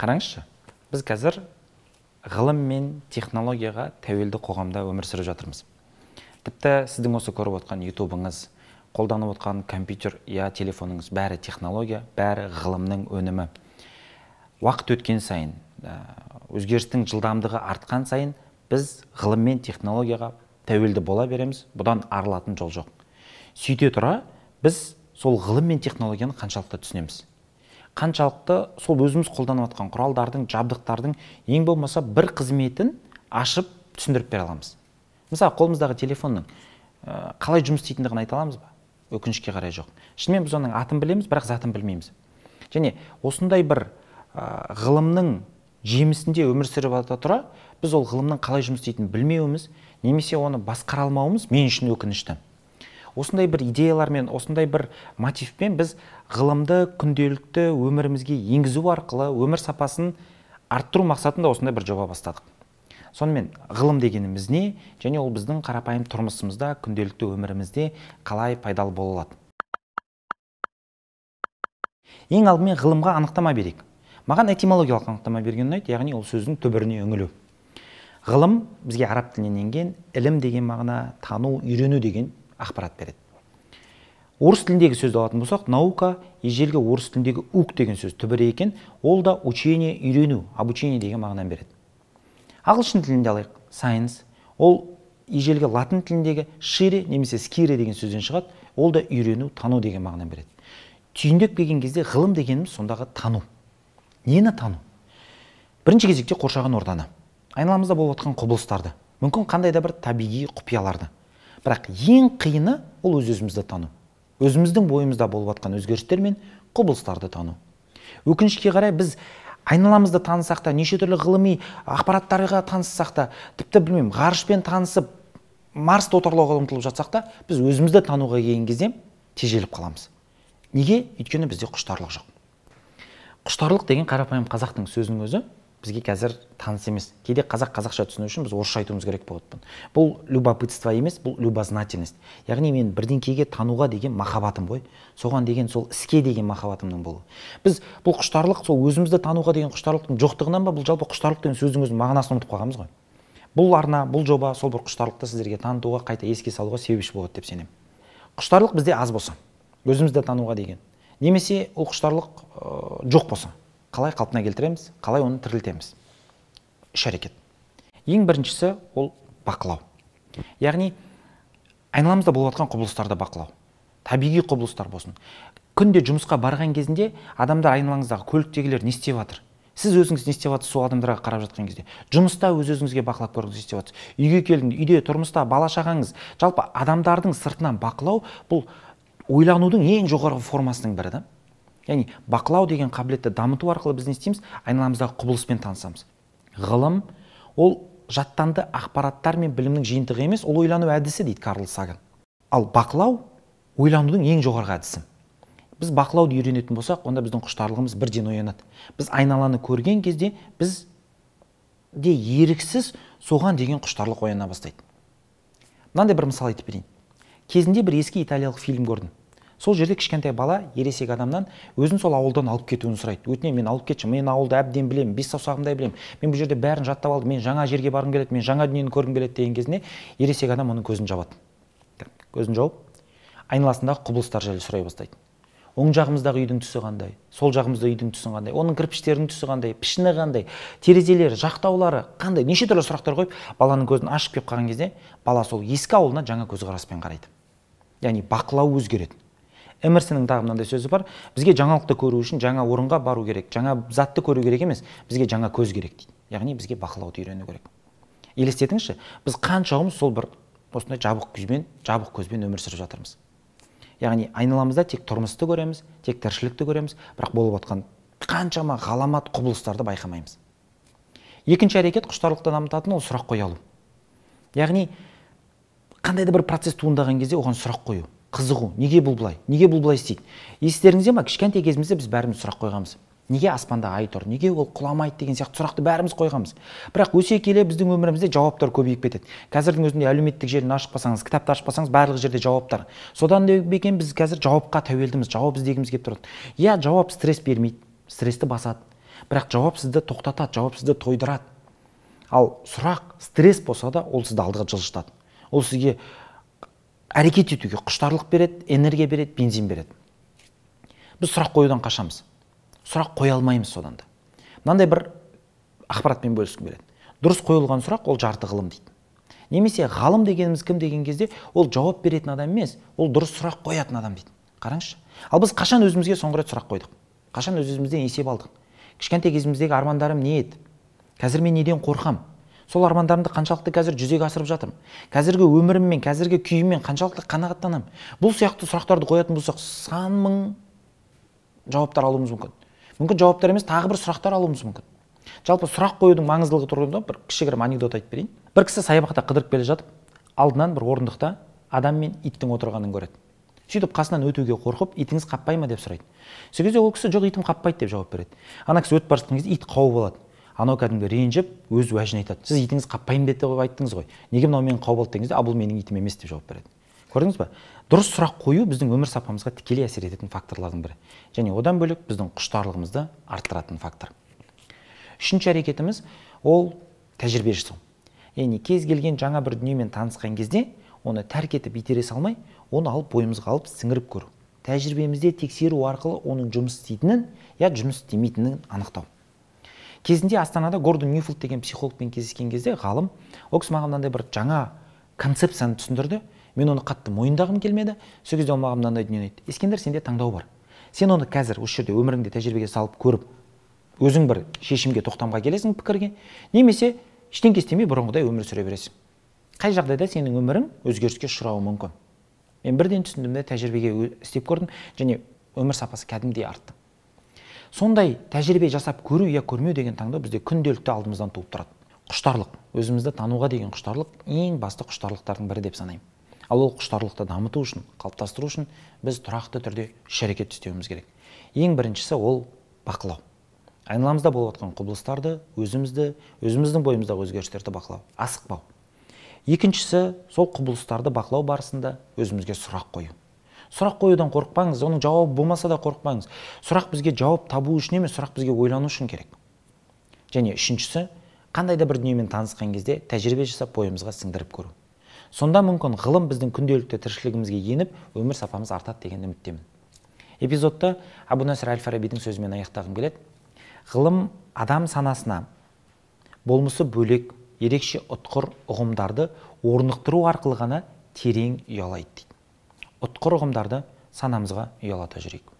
қараңызшы біз қазір ғылым мен технологияға тәуелді қоғамда өмір сүріп жатырмыз тіпті сіздің осы көріп отқан ютубыңыз қолданып отқан компьютер я иә, телефоныңыз бәрі технология бәрі ғылымның өнімі уақыт өткен сайын ә, өзгерістің жылдамдығы артқан сайын біз ғылым мен технологияға тәуелді бола береміз бұдан арылатын жол жоқ сөйте тұра біз сол ғылым мен технологияны қаншалықты түсінеміз қаншалықты сол өзіміз қолданып жатқан құралдардың жабдықтардың ең болмаса бір қызметін ашып түсіндіріп бере аламыз мысалы қолымыздағы телефонның э, қалай жұмыс істейтіндігін айта аламыз ба өкінішке қарай жоқ шынымен біз оның атын білеміз бірақ затын білмейміз және осындай бір э, ғылымның жемісінде өмір сүріп ата тұра біз ол ғылымның қалай жұмыс істейтінін білмеуіміз немесе оны басқара алмауымыз мен үшін өкінішті осындай бір идеялармен осындай бір мотивпен біз ғылымды күнделікті өмірімізге енгізу арқылы өмір сапасын арттыру мақсатында осындай бір жоба бастадық сонымен ғылым дегеніміз не және ол біздің қарапайым тұрмысымызда күнделікті өмірімізде қалай пайдалы бола алады ең алдымен ғылымға анықтама берейік маған этимологиялық анықтама берген ұнайды яғни ол сөздің түбіріне үңілу ғылым бізге араб тілінен енген ілім деген мағына тану үйрену деген ақпарат береді орыс тіліндегі сөзді алатын болсақ наука ежелгі орыс тіліндегі ук деген сөз түбірі екен ол да учение үйрену обучение деген мағынаны береді ағылшын тілінде алайық science ол ежелгі латын тіліндегі шире немесе скире деген сөзден шығады ол да үйрену тану деген мағынаны береді түйіндеп келген кезде ғылым дегеніміз сондағы тану нені тану бірінші кезекте қоршаған ортаны айналамызда болып жатқан құбылыстарды мүмкін қандай да бір табиғи құпияларды бірақ ең қиыны ол өз өзімізді тану өзіміздің бойымызда болып жатқан өзгерістер мен құбылыстарды тану өкінішке қарай біз айналамызды танысақ та неше түрлі ғылыми ақпараттарға таныссақ та тіпті білмеймін ғарышпен танысып марсты отарлауға ұмтылып жатсақ та біз өзімізді тануға келген кезде тежеліп қаламыз неге өйткені бізде құштарлық жоқ құштарлық деген қарапайым қазақтың сөзінің өзі бізге қазір таныс емес кейде қазақ қазақша түсіну үшін біз орысша айтуымыз керек болатын бұл любопытство емес бұл любознательность яғни мен бірдеңкеге тануға деген махаббатым ғой соған деген сол іске деген махаббатымның болуы біз бұл құштарлық сол өзімізді тануға деген құштарлықтың жоқтығынан ба бұл жалпы құштарлық деген сөздің өзінің мағынасын ұмытып қалғанбыз ғой бұл арна бұл жоба сол бір құштарлықты сіздерге танытуға қайта еске салуға себепші болады деп сенемін құштарлық бізде аз болса өзімізді тануға деген немесе ол құштарлық жоқ болса қалай қалпына келтіреміз қалай оны тірілтеміз үш әрекет ең біріншісі ол бақылау яғни айналамызда болып жатқан құбылыстарды бақылау табиғи құбылыстар болсын күнде жұмысқа барған кезінде адамдар айналаңыздағы көліктегілер не істеп жатыр сіз өзіңіз не істеп жатырсыз сол адамдарға қарап жатқан кезде жұмыста өз өзіңізге бақылап көріңіз не істеп жатырсыз үйге келдің үйде тұрмыста бала шағаңыз жалпы адамдардың сыртынан бақылау бұл ойланудың ең жоғарғы формасының бірі да яғни бақылау деген қабілетті дамыту арқылы біз не істейміз айналамыздағы құбылыспен танысамыз ғылым ол жаттанды ақпараттар мен білімнің жиынтығы емес ол ойлану әдісі дейді карл саган ал бақылау ойланудың ең жоғарғы әдісі біз бақылауды үйренетін болсақ онда біздің құштарлығымыз бірден оянады біз айналаны көрген кезде біз де еріксіз соған деген құштарлық ояна бастайды мынандай бір мысал айтып берейін кезінде бір ескі италиялық фильм көрдім сол жерде кішкентай бала ересек адамнан өзін сол ауылдан алып кетуін сұрайды өтінемін мен алып кетші мен ауылды әбден білемін бес саусағымдай білемін мен бұл жерде бәрін жаттап алдым мен жаңа жерге барғым келеді мен жаңа дүниені көргім келеді деген кезінде ересек адам оның көзін жабады көзін жауып айналасындағы құбылыстар жайлы сұрай бастайды оң жағымыздағы үйдің түсі қандай сол жағымыздағы үйдің түсі қандай оның кірпіштерінің түсі қандай пішіні қандай терезелері жақтаулары қандай неше түрлі сұрақтар қойып баланың көзін ашып келіп қалған кезде бала сол ескі ауылына жаңа көзқараспен қарайды яғни бақылау өзгереді эмерсонның тағы мынандай сөзі бар бізге жаңалықты көру үшін жаңа орынға бару керек жаңа затты көру керек емес бізге жаңа көз керек дейді яғни бізге бақылауды үйрену керек елестетіңізші біз қаншауымыз сол бір осындай жабық күзбен жабық көзбен өмір сүріп жатырмыз яғни айналамызда тек тұрмысты көреміз тек тіршілікті көреміз бірақ болып жатқан қаншама ғаламат құбылыстарды байқамаймыз екінші әрекет құштарлықты дамытатын ол сұрақ қоя алу яғни қандай да бір процесс туындаған кезде оған сұрақ қою қызығу неге бұл былай неге бұл былай істейді естеріңізде ма кішкентай кезімізде біз бәріміз сұрақ қойғанбыз неге аспанда ай тұр неге ол құламайды деген сияқты сұрақты бәріміз қойғанбыз бірақ өсе келе біздің өмірімізде жауаптар көбейіп кетеді қазірдің өзінде әлеуметтік желіні ашып қалсаңыз кітапты ашып қалсаңыз барлық жерде жауаптар содан екен біз қазір жауапқа тәуелдіміз жауап іздегіміз келіп тұрады иә жауап стресс бермейді стрессті басады бірақ жауап сізді тоқтатады жауап сізді тойдырады ал сұрақ стресс болса да ол сізді алдыға жылжытады ол сізге әрекет етуге құштарлық береді энергия береді бензин береді біз сұрақ қоюдан қашамыз сұрақ қоя алмаймыз содан да мынандай бір ақпаратпен бөліскім келеді дұрыс қойылған сұрақ ол жарты ғылым дейді немесе ғалым дегеніміз кім деген кезде ол жауап беретін адам емес ол дұрыс сұрақ қоятын адам дейді қараңызшы ал біз қашан өзімізге соңғы рет сұрақ қойдық қашан өз өзімізден есеп алдық кішкентай кезіміздегі армандарым не еді қазір мен неден қорқамын сол армандарымды қаншалықты қазір жүзеге асырып жатырмын қазіргі өміріммен қазіргі күйіммен қаншалықты қанағаттанамын бұл сияқты сұрақтарды қоятын болсақ сан мың жауаптар алуымыз мүмкін мүмкін жауаптар емес тағы бір сұрақтар алуымыз мүмкін жалпы сұрақ қоюдың маңыздылығы тұрғысында бір кішігірім анекдот айтып берейін бір кісі саябақта қыдырып келе жатып алдынан бір орындықта адам мен иттің отырғанын көреді сөйтіп қасынан өтуге қорқып итіңіз қаппай ма деп сұрайды сол кезде ол кісі жоқ итім қаппайды деп жауап береді ана кісі өтіп бара жатқан кезде ит қауып алады анау кәдімгі ренжіп өз уәжін айтады сіз итіңіз қаппаймын деді деп айттыңыз ғой неге мынау менің қауып алды кезде а бұл менің итім емес деп жауап береді көрдіңіз ба дұрыс сұрақ қою біздің өмір сапамызға тікелей әсер ететін факторлардың бірі және одан бөлек біздің құштарлығымызды арттыратын фактор үшінші әрекетіміз ол тәжірибе жасау яғни кез келген жаңа бір дүниемен танысқан кезде оны тәрк етіп итере салмай оны алып бойымызға алып сіңіріп көру тәжірибемізде тексеру арқылы оның жұмыс істейтінін я жұмыс істемейтінін анықтау кезінде астанада гордон ньюфилд деген психологпен кездескен кезде ғалым ол кісі маған бір жаңа концепцияны түсіндірді мен оны қатты мойындағым келмеді сол кезде ол маған мынандай дүниені айтты ескендір сенде таңдау бар сен оны қазір осы жерде өміріңде тәжірибеге салып көріп өзің бір шешімге тоқтамға келесің пікірге немесе ештеңке істемей бұрынғыдай өмір сүре бересің қай жағдайда сенің өмірің өзгеріске ұшырауы мүмкін мен бірден түсіндім де тәжірибеге істеп көрдім және өмір сапасы кәдімгідей артты сондай тәжірибе жасап көру я иә, көрмеу деген таңдау бізде күнделікті алдымыздан туып тұрады құштарлық өзімізді тануға деген құштарлық ең басты құштарлықтардың бірі деп санаймын ал ол құштарлықты дамыту үшін қалыптастыру үшін біз тұрақты түрде үш әрекет істеуіміз керек ең біріншісі ол бақылау айналамызда болып жатқан құбылыстарды өзімізді өзіміздің бойымыздағы өзгерістерді бақылау асықпау екіншісі сол құбылыстарды бақылау барысында өзімізге сұрақ қою сұрақ қоюдан қорықпаңыз оның жауабы болмаса да қорықпаңыз сұрақ бізге жауап табу үшін емес сұрақ бізге ойлану үшін керек және үшіншісі қандай да бір дүниемен танысқан кезде тәжірибе жасап бойымызға сіңдіріп көру сонда мүмкін ғылым біздің күнделікті тіршілігімізге еніп өмір сапамыз артады деген үміттемін эпизодты әбу насыр әл фарабидің сөзімен аяқтағым келеді ғылым адам санасына болмысы бөлек ерекше ұтқыр ұғымдарды орнықтыру арқылы ғана терең ұялайды дейді ұтқыр ұғымдарды санамызға ұялата жүрейік